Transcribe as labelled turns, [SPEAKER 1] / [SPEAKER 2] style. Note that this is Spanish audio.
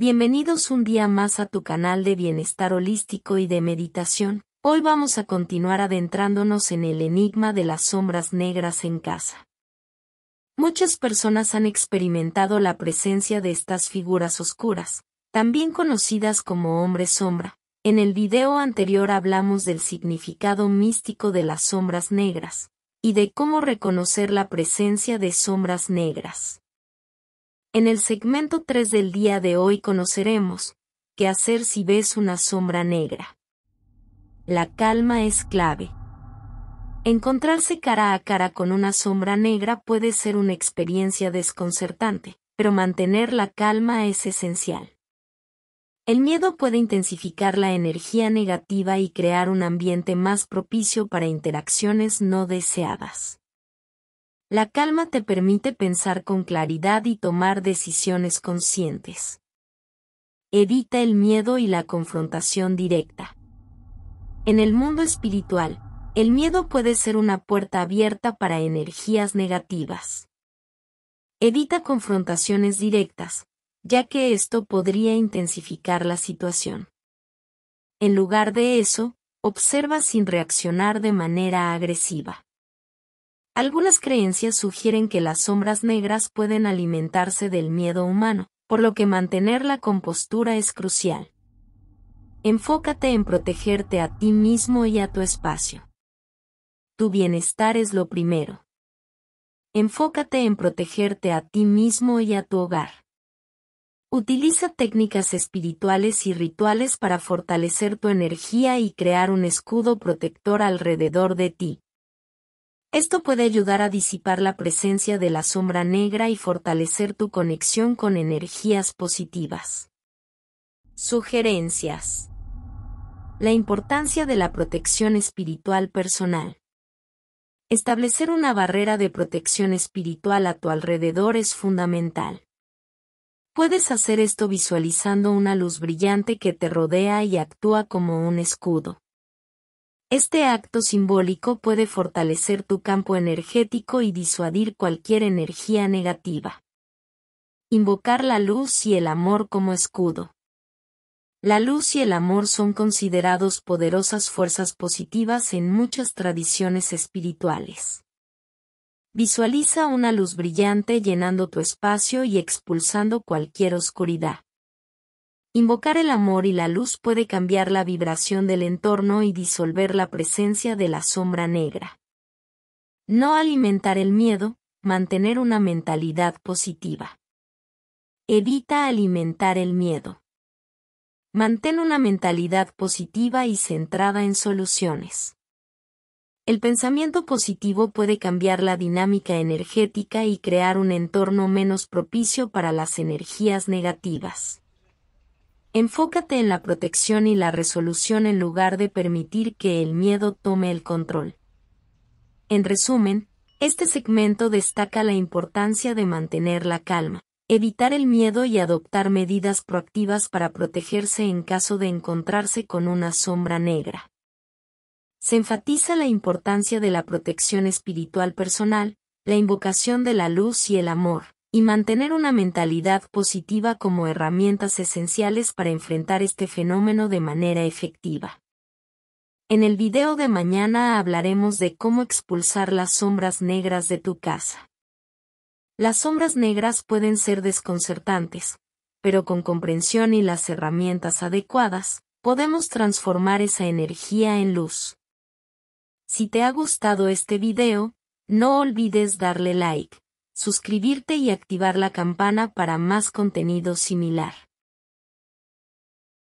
[SPEAKER 1] Bienvenidos un día más a tu canal de bienestar holístico y de meditación. Hoy vamos a continuar adentrándonos en el enigma de las sombras negras en casa. Muchas personas han experimentado la presencia de estas figuras oscuras, también conocidas como hombre sombra. En el video anterior hablamos del significado místico de las sombras negras, y de cómo reconocer la presencia de sombras negras. En el segmento 3 del día de hoy conoceremos qué hacer si ves una sombra negra. La calma es clave. Encontrarse cara a cara con una sombra negra puede ser una experiencia desconcertante, pero mantener la calma es esencial. El miedo puede intensificar la energía negativa y crear un ambiente más propicio para interacciones no deseadas. La calma te permite pensar con claridad y tomar decisiones conscientes. Evita el miedo y la confrontación directa. En el mundo espiritual, el miedo puede ser una puerta abierta para energías negativas. Evita confrontaciones directas, ya que esto podría intensificar la situación. En lugar de eso, observa sin reaccionar de manera agresiva. Algunas creencias sugieren que las sombras negras pueden alimentarse del miedo humano, por lo que mantener la compostura es crucial. Enfócate en protegerte a ti mismo y a tu espacio. Tu bienestar es lo primero. Enfócate en protegerte a ti mismo y a tu hogar. Utiliza técnicas espirituales y rituales para fortalecer tu energía y crear un escudo protector alrededor de ti. Esto puede ayudar a disipar la presencia de la sombra negra y fortalecer tu conexión con energías positivas. Sugerencias. La importancia de la protección espiritual personal. Establecer una barrera de protección espiritual a tu alrededor es fundamental. Puedes hacer esto visualizando una luz brillante que te rodea y actúa como un escudo. Este acto simbólico puede fortalecer tu campo energético y disuadir cualquier energía negativa. Invocar la luz y el amor como escudo. La luz y el amor son considerados poderosas fuerzas positivas en muchas tradiciones espirituales. Visualiza una luz brillante llenando tu espacio y expulsando cualquier oscuridad. Invocar el amor y la luz puede cambiar la vibración del entorno y disolver la presencia de la sombra negra. No alimentar el miedo, mantener una mentalidad positiva. Evita alimentar el miedo. Mantén una mentalidad positiva y centrada en soluciones. El pensamiento positivo puede cambiar la dinámica energética y crear un entorno menos propicio para las energías negativas. Enfócate en la protección y la resolución en lugar de permitir que el miedo tome el control. En resumen, este segmento destaca la importancia de mantener la calma, evitar el miedo y adoptar medidas proactivas para protegerse en caso de encontrarse con una sombra negra. Se enfatiza la importancia de la protección espiritual personal, la invocación de la luz y el amor, y mantener una mentalidad positiva como herramientas esenciales para enfrentar este fenómeno de manera efectiva. En el video de mañana hablaremos de cómo expulsar las sombras negras de tu casa. Las sombras negras pueden ser desconcertantes, pero con comprensión y las herramientas adecuadas, podemos transformar esa energía en luz. Si te ha gustado este video, no olvides darle like suscribirte y activar la campana para más contenido similar.